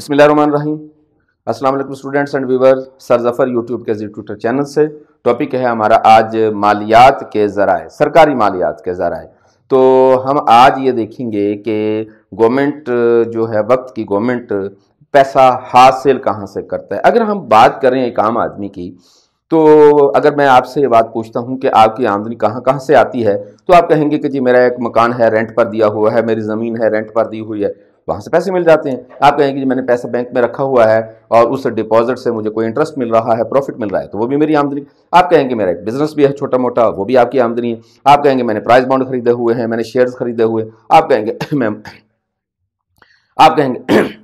रही असल students and viewer sir Zafar YouTube के ट्विटर चैनल से टॉपिक है हमारा आज मालियात के ज़रा सरकारी मालियात के ज़रा तो हम आज ये देखेंगे कि गवर्नमेंट जो है वक्त की गवर्नमेंट पैसा हासिल कहाँ से करता है अगर हम बात करें एक आम आदमी की तो अगर मैं आपसे ये बात पूछता हूँ कि आपकी आमदनी कहाँ कहाँ से आती है तो आप कहेंगे कि जी मेरा एक मकान है रेंट पर दिया हुआ है मेरी ज़मीन है रेंट पर दी हुई है वहाँ से पैसे मिल जाते हैं आप कहेंगे कि मैंने पैसा बैंक में रखा हुआ है और उस डिपॉजिट से मुझे कोई इंटरेस्ट मिल रहा है प्रॉफिट मिल रहा है तो वो भी मेरी आमदनी आप कहेंगे मेरा एक बिजनेस भी है छोटा मोटा वो भी आपकी आमदनी है आप कहेंगे मैंने प्राइस बॉन्ड खरीदे हुए हैं मैंने शेयर्स खरीदे हुए आप कहेंगे मैम आप कहेंगे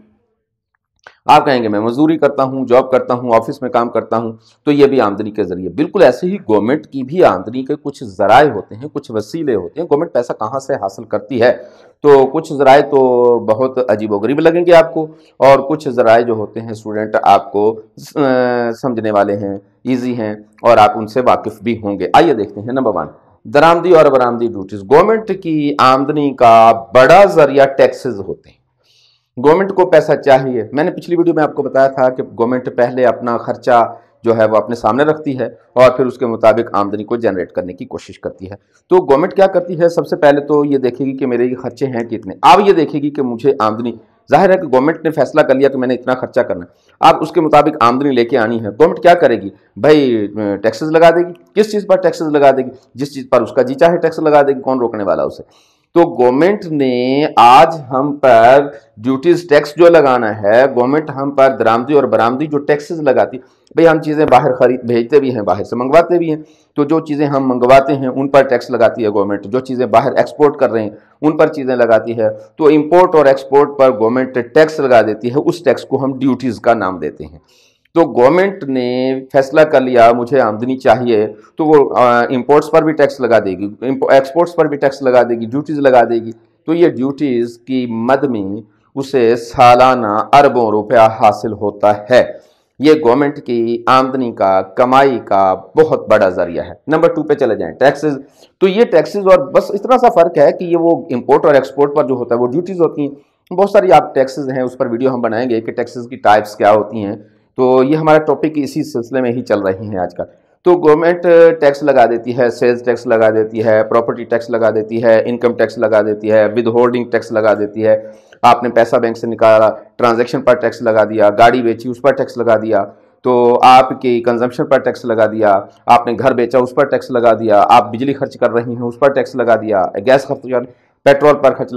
आप कहेंगे मैं मजदूरी करता हूँ जॉब करता हूँ ऑफिस में काम करता हूँ तो ये भी आमदनी के जरिए बिल्कुल ऐसे ही गवर्नमेंट की भी आमदनी के कुछ जराए होते हैं कुछ वसीले होते हैं गवर्नमेंट पैसा कहाँ से हासिल करती है तो कुछ जराए तो बहुत अजीब वरीब लगेंगे आपको और कुछ जराए जो होते हैं स्टूडेंट आपको समझने वाले हैं ईजी हैं और आप उनसे वाकिफ भी होंगे आइए देखते हैं नंबर वन दरामदी और बरामदी ड्यूटीज़ गवर्नमेंट की आमदनी का बड़ा जरिया टैक्सेस होते हैं गवर्नमेंट को पैसा चाहिए मैंने पिछली वीडियो में आपको बताया था कि गवर्नमेंट पहले अपना खर्चा जो है वो अपने सामने रखती है और फिर उसके मुताबिक आमदनी को जनरेट करने की कोशिश करती है तो गवर्नमेंट क्या करती है सबसे पहले तो ये देखेगी कि मेरे ये खर्चे हैं कितने अब ये देखेगी कि मुझे आमदनी जाहिर है कि गवर्नमेंट ने फैसला कर लिया कि मैंने इतना खर्चा करना है आप उसके मुताबिक आमदनी लेके आनी है गवर्नमेंट क्या करेगी भाई टैक्सेस लगा देगी किस चीज़ पर टैक्सेस लगा देगी जिस चीज़ पर उसका जी चाहे टैक्स लगा देगी कौन रोकने वाला उसे तो गवर्नमेंट ने आज हम पर ड्यूटीज टैक्स जो लगाना है गवर्नमेंट हम पर दरामदी और बरामदी जो टैक्सेस लगाती भाई हम चीज़ें बाहर खरीद भेजते भी हैं बाहर से मंगवाते भी हैं तो जो चीज़ें हम मंगवाते हैं उन पर टैक्स लगाती है गवर्नमेंट जो चीज़ें बाहर एक्सपोर्ट कर रहे हैं उन पर चीज़ें लगाती है तो इम्पोर्ट और एक्सपोर्ट पर गवर्नमेंट टैक्स लगा देती है उस टैक्स को हम ड्यूटीज़ का नाम देते हैं तो गवर्नमेंट ने फैसला कर लिया मुझे आमदनी चाहिए तो वो इम्पोर्ट्स पर भी टैक्स लगा देगी एक्सपोर्ट्स पर भी टैक्स लगा देगी ड्यूटीज़ लगा देगी तो ये ड्यूटीज़ की मद में उसे सालाना अरबों रुपया हासिल होता है ये गवर्नमेंट की आमदनी का कमाई का बहुत बड़ा जरिया है नंबर टू पे चले जाएं टैक्सेस तो ये टैक्सेस और बस इतना सा फ़र्क है कि ये वो इंपोर्ट और एक्सपोर्ट पर जो होता है वो ड्यूटीज़ होती हैं बहुत सारी आप टैक्सेस हैं उस पर वीडियो हम बनाएंगे कि टैक्सेस की टाइप्स क्या होती हैं तो ये हमारा टॉपिक इसी सिलसिले में ही चल रही हैं आजकल तो गवर्नमेंट टैक्स लगा देती है सेल्स टैक्स लगा देती है प्रॉपर्टी टैक्स लगा देती है इनकम टैक्स लगा देती है विद होल्डिंग टैक्स लगा देती है आपने पैसा बैंक से निकाला ट्रांजैक्शन पर टैक्स लगा दिया गाड़ी बेची उस पर टैक्स लगा दिया तो आपके कंजम्पशन पर टैक्स लगा दिया आपने घर बेचा उस पर टैक्स लगा दिया आप बिजली खर्च कर रही हैं उस पर टैक्स लगा दिया गैस खर्च पेट्रोल पर खर्च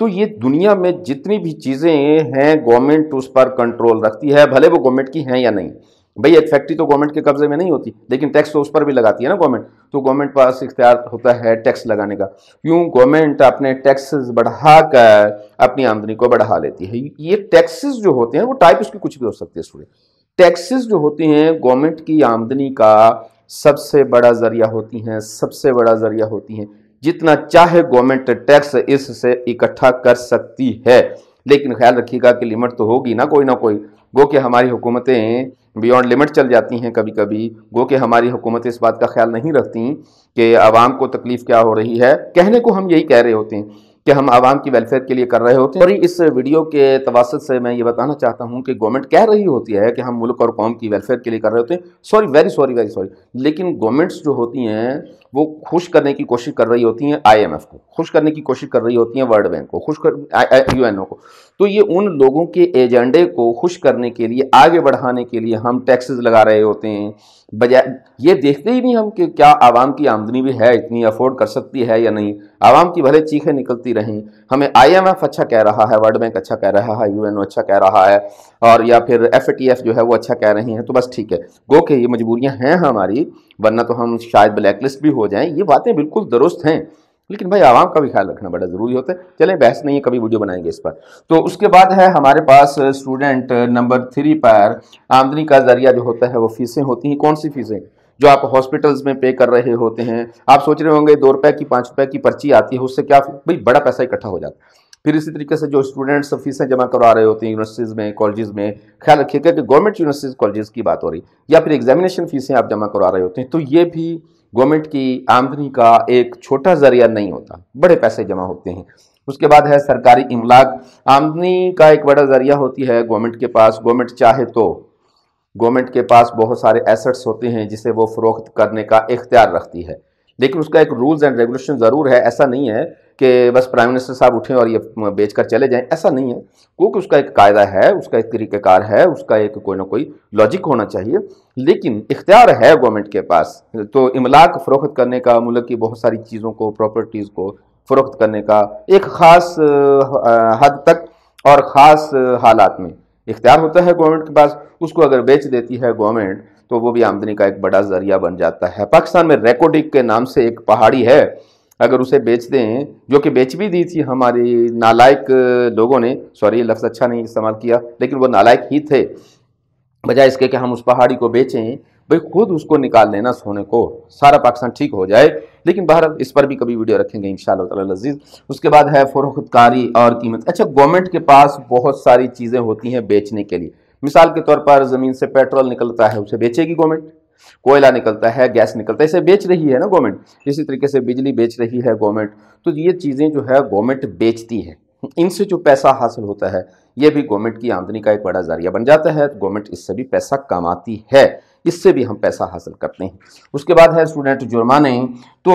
तो ये दुनिया में जितनी भी चीज़ें हैं गवर्नमेंट उस पर कंट्रोल रखती है भले वो गवर्नमेंट की हैं या नहीं भाई एक फैक्ट्री तो गवर्नमेंट के कब्जे में नहीं होती लेकिन टैक्स तो उस पर भी लगाती है ना गवर्नमेंट तो गवर्नमेंट पास इख्तियार होता है टैक्स लगाने का क्यों गवर्नमेंट अपने टैक्सेस बढ़ा कर अपनी आमदनी को बढ़ा लेती है ये टैक्सेस जो होते हैं वो टाइप उसकी कुछ भी हो सकती है स्टूडेंट टैक्सेस जो होती हैं गवर्नमेंट की आमदनी का सबसे बड़ा ज़रिया होती हैं सबसे बड़ा ज़रिया होती हैं जितना चाहे गवर्नमेंट टैक्स इससे इकट्ठा कर सकती है लेकिन ख्याल रखिएगा कि लिमिट तो होगी ना कोई ना कोई गो कि हमारी हुकूमतें बियॉन्ड लिमिट चल जाती हैं कभी कभी गो कि हमारी हुकूमतें इस बात का ख्याल नहीं रखती कि आवाम को तकलीफ़ क्या हो रही है कहने को हम यही कह रहे होते हैं कि हम आवाम की वेलफेयर के लिए कर रहे होते हैं और इस वीडियो के तवासत से मैं ये बताना चाहता हूँ कि गवर्नमेंट कह रही होती है कि हम मुल्क और कौम की वेलफेयर के लिए कर रहे होते हैं sorry very sorry very sorry लेकिन गवर्नमेंट्स जो होती हैं वो खुश करने की कोशिश कर रही होती हैं आईएमएफ को खुश करने की कोशिश कर रही होती हैं वर्ल्ड बैंक को खुश कर यूएनओ को तो ये उन लोगों के एजेंडे को खुश करने के लिए आगे बढ़ाने के लिए हम टैक्सेस लगा रहे होते हैं बजाय ये देखते ही नहीं हम कि क्या आवाम की आमदनी भी है इतनी अफोर्ड कर सकती है या नहीं आवाम की भले चीखें निकलती रहें हमें एफ अच्छा कह रहा है वर्ल्ड बैंक अच्छा कह रहा है ओ अच्छा कह रहा है और या फिर एफ जो है वो अच्छा कह रहे हैं तो बस ठीक है गो के ये मजबूरियाँ हैं हमारी वरना तो हम शायद ब्लैकलिस्ट भी हो जाएं ये बातें बिल्कुल दुरुस्त हैं लेकिन भाई आवाम का भी ख्याल रखना बड़ा ज़रूरी होता है चले बहस नहीं है कभी वीडियो बनाएंगे इस पर तो उसके बाद है हमारे पास स्टूडेंट नंबर थ्री पर आमदनी का ज़रिया जो होता है वो फीसें होती हैं कौन सी फीसें जो आप हॉस्पिटल्स में पे कर रहे होते हैं आप सोच रहे होंगे दो रुपए की पाँच रुपए की पर्ची आती है उससे क्या भाई बड़ा पैसा इकट्ठा हो जाता है फिर इसी तरीके से जो स्टूडेंट्स फीसें जमा करवा रहे होते हैं यूनिवर्सिटीज़ में कॉलेजेस में ख्याल रखिएगा कि गवर्नमेंट यूनिवर्सिटीज़ कॉलेजेस की बात हो रही या फिर एग्जामिनेशन फीसें आप जमा करवा रहे होते हैं तो ये भी गवर्नमेंट की आमदनी का एक छोटा जरिया नहीं होता बड़े पैसे जमा होते हैं उसके बाद है सरकारी इमलाक आमदनी का एक बड़ा जरिया होती है गवर्नमेंट के पास गवर्नमेंट चाहे तो गवर्नमेंट के पास बहुत सारे एसेट्स होते हैं जिसे वो फ़रोख्त करने का इख्तियार रखती है लेकिन उसका एक रूल्स एंड रेगुलेशन ज़रूर है ऐसा नहीं है कि बस प्राइम मिनिस्टर साहब उठें और ये बेच कर चले जाएं ऐसा नहीं है क्योंकि उसका एक कायदा है उसका एक तरीक़ेकार है उसका एक कोई ना कोई लॉजिक होना चाहिए लेकिन इख्तियार है गवर्नमेंट के पास तो इमलाक फ़रोख्त करने का मुल्क की बहुत सारी चीज़ों को प्रॉपर्टीज़ को फ़रोख्त करने का एक ख़ास हद तक और ख़ास हालात में इख्तियार होता है गवर्नमेंट के पास उसको अगर बेच देती है गवर्नमेंट तो वो भी आमदनी का एक बड़ा जरिया बन जाता है पाकिस्तान में रेकोडिक के नाम से एक पहाड़ी है अगर उसे बेच दें जो कि बेच भी दी थी हमारी नालायक लोगों ने सॉरी लफ्ज़ अच्छा नहीं इस्तेमाल किया लेकिन वो नालायक ही थे बजाय इसके कि हम उस पहाड़ी को बेचें भाई खुद उसको निकाल लेना सोने को सारा पाकिस्तान ठीक हो जाए लेकिन बाहर इस पर भी कभी वीडियो रखेंगे इन शजीज़ उसके बाद है फ़रोख्तकारी और कीमत अच्छा गवर्नमेंट के पास बहुत सारी चीज़ें होती हैं बेचने के लिए मिसाल के तौर पर ज़मीन से पेट्रोल निकलता है उसे बेचेगी गवर्नमेंट कोयला निकलता है गैस निकलता है इसे बेच रही है ना गवर्नमेंट इसी तरीके से बिजली बेच रही है गवर्नमेंट तो ये चीज़ें जो है गवर्नमेंट बेचती है इनसे जो पैसा हासिल होता है ये भी गवर्नमेंट की आमदनी का एक बड़ा ज़रिया बन जाता है तो गवर्नमेंट इससे भी पैसा कमाती है इससे भी हम पैसा हासिल करते हैं उसके बाद है स्टूडेंट जुर्माने तो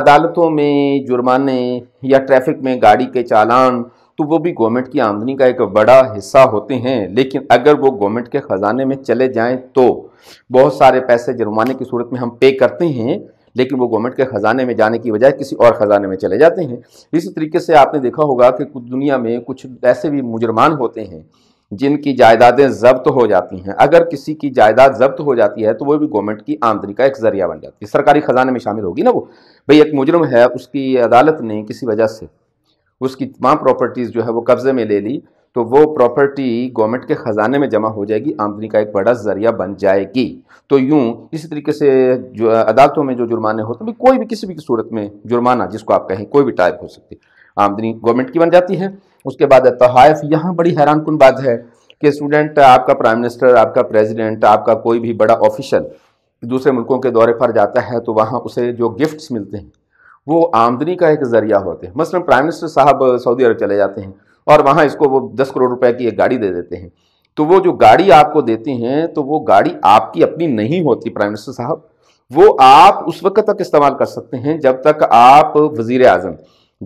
अदालतों में जुर्माने या ट्रैफिक में गाड़ी के चालान तो वो भी गवर्नमेंट की आमदनी का एक बड़ा हिस्सा होते हैं लेकिन अगर वो गवर्नमेंट के ख़जाने में चले जाएँ तो बहुत सारे पैसे जुर्माने की सूरत में हम पे करते हैं लेकिन वो गवर्नमेंट के ख़जाने में जाने की बजाय किसी और ख़जाने में चले जाते हैं इसी तरीके से आपने देखा होगा कि कुछ दुनिया में कुछ ऐसे भी मुजरमान होते हैं जिनकी जायदादें जब्त हो जाती हैं अगर किसी की जायदाद जब्त हो जाती है तो वो भी गवर्नमेंट की आमदनी का एक जरिया बन जाती है सरकारी ख़जाने में शामिल होगी ना वो भाई एक मुजरम है उसकी अदालत ने किसी वजह से उसकी तमाम प्रॉपर्टीज़ जो है वो कब्ज़े में ले ली तो वो प्रॉपर्टी गवर्नमेंट के ख़जाने में जमा हो जाएगी आमदनी का एक बड़ा ज़रिया बन जाएगी तो यूँ इसी तरीके से जो अदालतों में जो जुर्माने होते हैं मतलब कोई भी किसी भी सूरत में जुर्माना जिसको आप कहें कोई भी टाइप हो सकती है आमदनी गवर्नमेंट की बन जाती है उसके बाद तहफ़ यहाँ बड़ी हैरान कन बात है कि स्टूडेंट आपका प्राइम मिनिस्टर आपका प्रेसिडेंट आपका कोई भी बड़ा ऑफिशियल दूसरे मुल्कों के दौरे पर जाता है तो वहाँ उसे जो गिफ्ट्स मिलते हैं वो आमदनी का एक ज़रिया होते हैं मसलन प्राइम मिनिस्टर साहब सऊदी अरब चले जाते हैं और वहाँ इसको वो दस करोड़ रुपए की एक गाड़ी दे देते हैं तो वो जो गाड़ी आपको देते हैं तो वो गाड़ी आपकी अपनी नहीं होती प्राइम मिनिस्टर साहब वो आप उस वक्त तक इस्तेमाल कर सकते हैं जब तक आप वजीर अजम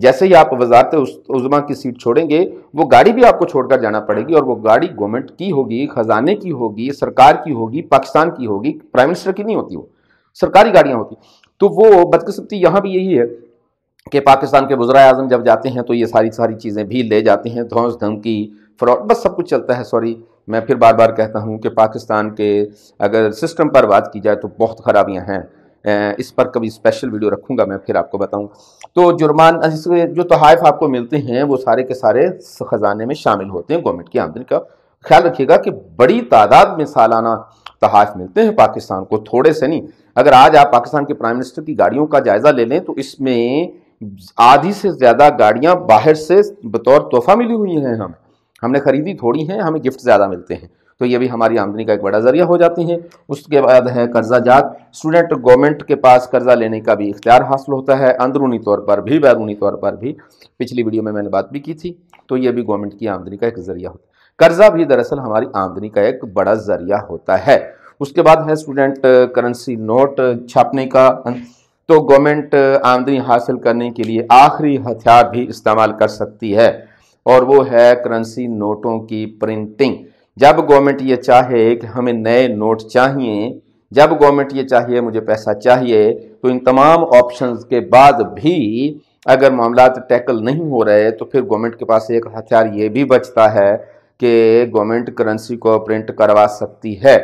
जैसे ही आप वजारत उजमा की सीट छोड़ेंगे वो गाड़ी भी आपको छोड़कर जाना पड़ेगी और वो गाड़ी गवर्नमेंट की होगी खजाने की होगी सरकार की होगी पाकिस्तान की होगी प्राइम मिनिस्टर की नहीं होती वो सरकारी गाड़ियाँ होती तो वो बदकस्मती यहाँ भी यही है कि पाकिस्तान के वज्रा अजम जब जाते हैं तो ये सारी सारी चीज़ें भी ले जाते हैं धौस धमकी फ्रॉड बस सब कुछ चलता है सॉरी मैं फिर बार बार कहता हूँ कि पाकिस्तान के अगर सिस्टम पर बात की जाए तो बहुत खराबियाँ हैं इस पर कभी स्पेशल वीडियो रखूँगा मैं फिर आपको बताऊँ तो जुर्मान इसके जो तहफ़ आपको मिलते हैं वो सारे के सारे ख़जाने में शामिल होते हैं गवर्नमेंट की आमदनी का ख्याल रखिएगा कि बड़ी तादाद में सालाना तहाफ मिलते हैं पाकिस्तान को थोड़े से नहीं अगर आज आप पाकिस्तान के प्राइम मिनिस्टर की गाड़ियों का जायज़ा ले लें तो इसमें आधी से ज़्यादा गाड़ियाँ बाहर से बतौर तोहफा मिली हुई हैं हम हमने ख़रीदी थोड़ी हैं हमें गिफ्ट ज़्यादा मिलते हैं तो ये भी हमारी आमदनी का एक बड़ा ज़रिया हो जाती है उसके बाद है कर्जा जात स्टूडेंट गवर्नमेंट के पास कर्जा लेने का भी इख्तियार हासिल होता है अंदरूनी तौर पर भी बैरूनी तौर पर भी पिछली वीडियो में मैंने बात भी की थी तो ये भी गवर्नमेंट की आमदनी का एक ज़रिया होता है कर्जा भी दरअसल हमारी आमदनी का एक बड़ा जरिया होता है उसके बाद है स्टूडेंट करेंसी नोट छापने का तो गवर्नमेंट आमदनी हासिल करने के लिए आखिरी हथियार भी इस्तेमाल कर सकती है और वो है करेंसी नोटों की प्रिंटिंग जब गवर्नमेंट ये चाहे कि हमें नए नोट चाहिए जब गवर्नमेंट ये चाहिए मुझे पैसा चाहिए तो इन तमाम ऑप्शंस के बाद भी अगर मामला टैकल नहीं हो रहे तो फिर गवर्नमेंट के पास एक हथियार ये भी बचता है के गवर्नमेंट करेंसी को प्रिंट करवा सकती है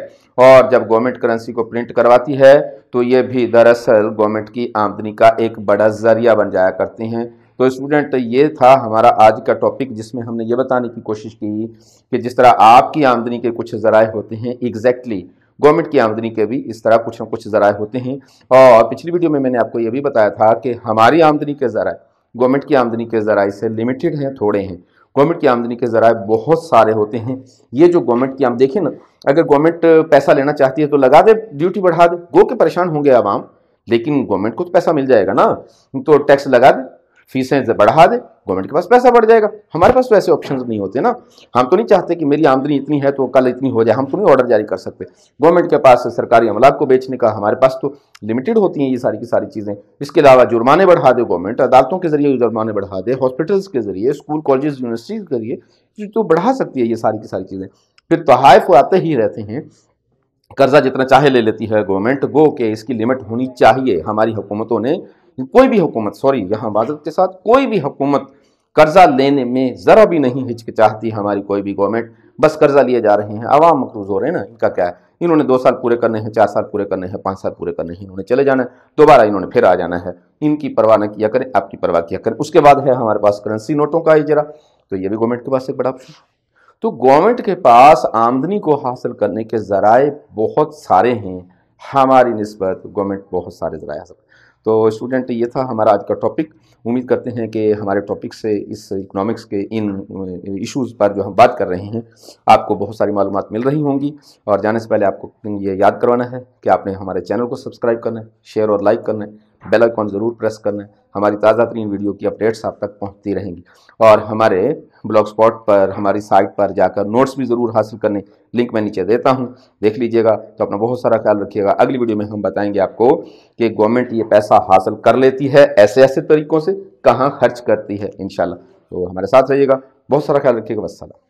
और जब गवर्नमेंट करेंसी को प्रिंट करवाती है तो ये भी दरअसल गवर्नमेंट की आमदनी का एक बड़ा ज़रिया बन जाया करते हैं तो स्टूडेंट ये था हमारा आज का टॉपिक जिसमें हमने ये बताने की कोशिश की कि जिस तरह आपकी आमदनी के कुछ ज़राए होते हैं एग्जैक्टली exactly गवर्नमेंट की आमदनी के भी इस तरह कुछ ना कुछ ज़राए होते हैं और पिछली वीडियो में मैंने आपको ये भी बताया था कि हमारी आमदनी के ज़राए गवर्नमेंट की आमदनी के ज़राए से लिमिटेड हैं थोड़े हैं गवर्नमेंट की आमदनी के ज़रा बहुत सारे होते हैं ये जो गवर्नमेंट की आम देखिए ना अगर गवर्नमेंट पैसा लेना चाहती है तो लगा दे ड्यूटी बढ़ा दे गो के परेशान होंगे आवाम लेकिन गवर्नमेंट को तो पैसा मिल जाएगा ना तो टैक्स लगा दे फीसें बढ़ा दे गवर्नमेंट के पास पैसा बढ़ जाएगा हमारे पास तो ऐसे ऑप्शन नहीं होते ना हम तो नहीं चाहते कि मेरी आमदनी इतनी है तो कल इतनी हो जाए हम तो नहीं ऑर्डर जारी कर सकते गवर्नमेंट के पास सरकारी अमला को बेचने का हमारे पास तो लिमिटेड होती हैं ये सारी की सारी चीज़ें इसके अलावा जुर्माने बढ़ा दे गवर्नमेंट अदालतों के जरिए जुर्माने बढ़ा दे हॉस्पिटल्स के जरिए स्कूल कॉलेज यूनिवर्सिटीज़ के जरिए तो बढ़ा सकती है ये सारी की सारी चीज़ें फिर तहफ तो आते ही रहते हैं कर्जा जितना चाहे ले लेती है गवर्नमेंट गो के इसकी लिमिट होनी चाहिए हमारी हुकूमतों ने कोई भी हुकूमत सॉरी यहाँ वाजत के साथ कोई भी हुकूमत कर्जा लेने में ज़रा भी नहीं हिचकिचाहती हमारी कोई भी गवर्नमेंट बस कर्जा लिए जा रहे हैं आवाम मकरूज हो रहे हैं ना इनका क्या है इन्होंने दो साल पूरे करने हैं चार साल पूरे करने हैं पाँच साल पूरे करने हैं इन्होंने चले जाना है दोबारा इन्होंने फिर आ जाना है इनकी परवाह न किया करें आपकी परवाह किया करें उसके बाद है हमारे पास करेंसी नोटों का इजरा तो ये भी गवर्नमेंट के पास एक बड़ा ऑप्शन तो गवर्नमेंट के पास आमदनी को हासिल करने के ज़राए बहुत सारे हैं हमारी नस्बत गवर्नमेंट बहुत सारे ज़राए हासिल तो स्टूडेंट ये था हमारा आज का टॉपिक उम्मीद करते हैं कि हमारे टॉपिक से इस इकोनॉमिक्स के इन इश्यूज़ पर जो हम बात कर रहे हैं आपको बहुत सारी मालूम मिल रही होंगी और जाने से पहले आपको ये याद करवाना है कि आपने हमारे चैनल को सब्सक्राइब करना है शेयर और लाइक करना है बेल आइकॉन ज़रूर प्रेस करना हमारी ताज़ा तरीन वीडियो की अपडेट्स आप तक पहुँचती रहेंगी और हमारे ब्लॉग स्पॉट पर हमारी साइट पर जाकर नोट्स भी ज़रूर हासिल करने लिंक मैं नीचे देता हूँ देख लीजिएगा तो अपना बहुत सारा ख्याल रखिएगा अगली वीडियो में हम बताएंगे आपको कि गवर्नमेंट ये पैसा हासिल कर लेती है ऐसे ऐसे तरीक़ों से कहाँ खर्च करती है इन तो हमारे साथ रहिएगा बहुत सारा ख्याल रखिएगा वसलम